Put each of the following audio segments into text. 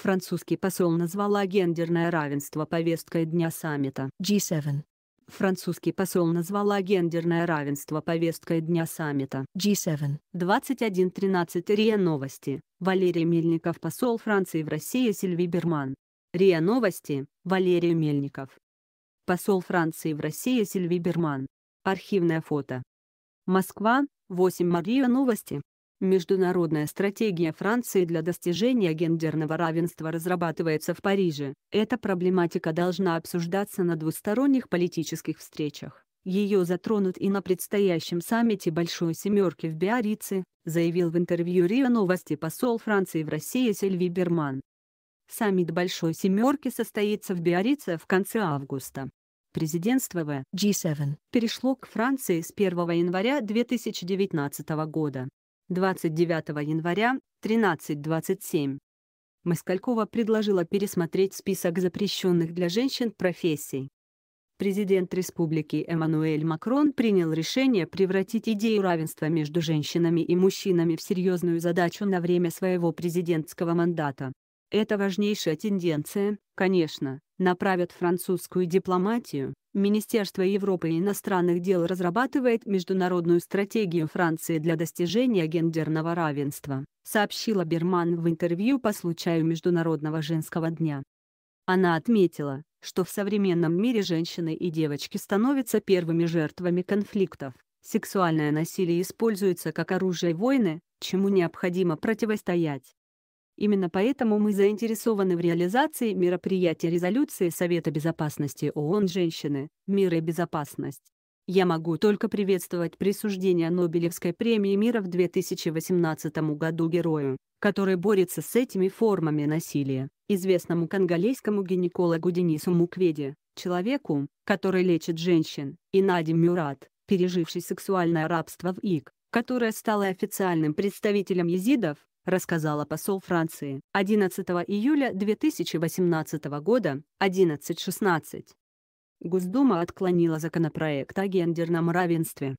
Французский посол назвала гендерное равенство повесткой дня саммита G7. Французский посол назвала гендерное равенство повесткой дня саммита G7. 21.13 РИА Новости. Валерий Мельников посол Франции в России Сильви Берман. РИА Новости. Валерий Мельников. Посол Франции в России Сильви Берман. Архивное фото. Москва, 8 Мария Новости. Международная стратегия Франции для достижения гендерного равенства разрабатывается в Париже. Эта проблематика должна обсуждаться на двусторонних политических встречах. Ее затронут и на предстоящем саммите Большой Семерки в Биорице, заявил в интервью РИА Новости посол Франции в России Сильви Берман. Саммит Большой Семерки состоится в Биорице в конце августа. Президентство в G7 перешло к Франции с 1 января 2019 года. 29 января, 13.27. Москалькова предложила пересмотреть список запрещенных для женщин профессий. Президент республики Эммануэль Макрон принял решение превратить идею равенства между женщинами и мужчинами в серьезную задачу на время своего президентского мандата. Это важнейшая тенденция, конечно, направят французскую дипломатию. Министерство Европы и иностранных дел разрабатывает международную стратегию Франции для достижения гендерного равенства, сообщила Берман в интервью по случаю Международного женского дня. Она отметила, что в современном мире женщины и девочки становятся первыми жертвами конфликтов. Сексуальное насилие используется как оружие войны, чему необходимо противостоять. Именно поэтому мы заинтересованы в реализации мероприятия резолюции Совета Безопасности ООН «Женщины, мир и безопасность». Я могу только приветствовать присуждение Нобелевской премии мира в 2018 году герою, который борется с этими формами насилия, известному конголейскому гинекологу Денису Мукведе, человеку, который лечит женщин, и Нади Мюрат, переживший сексуальное рабство в ИК, которая стала официальным представителем езидов, рассказала посол Франции 11 июля 2018 года 11.16. Госдума отклонила законопроект о гендерном равенстве.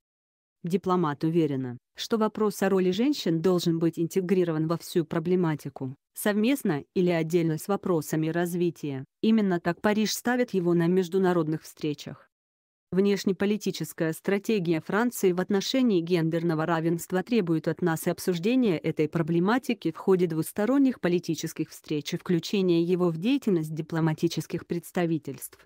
Дипломат уверена, что вопрос о роли женщин должен быть интегрирован во всю проблематику, совместно или отдельно с вопросами развития. Именно так Париж ставит его на международных встречах. Внешнеполитическая стратегия Франции в отношении гендерного равенства требует от нас обсуждения этой проблематики в ходе двусторонних политических встреч и включения его в деятельность дипломатических представительств.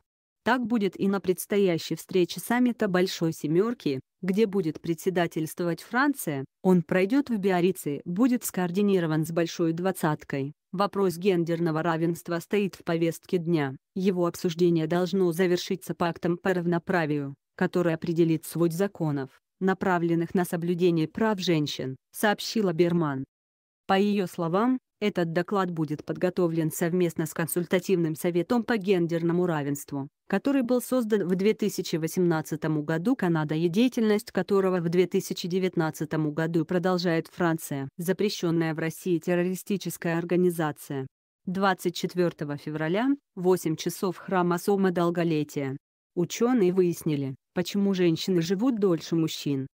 Так будет и на предстоящей встрече саммита Большой Семерки, где будет председательствовать Франция, он пройдет в Биорице, будет скоординирован с Большой Двадцаткой. Вопрос гендерного равенства стоит в повестке дня. Его обсуждение должно завершиться пактом по равноправию, который определит суть законов, направленных на соблюдение прав женщин, сообщила Берман. По ее словам, этот доклад будет подготовлен совместно с консультативным советом по гендерному равенству, который был создан в 2018 году Канадой и деятельность которого в 2019 году продолжает Франция, запрещенная в России террористическая организация. 24 февраля, 8 часов храма Сома Долголетия. Ученые выяснили, почему женщины живут дольше мужчин.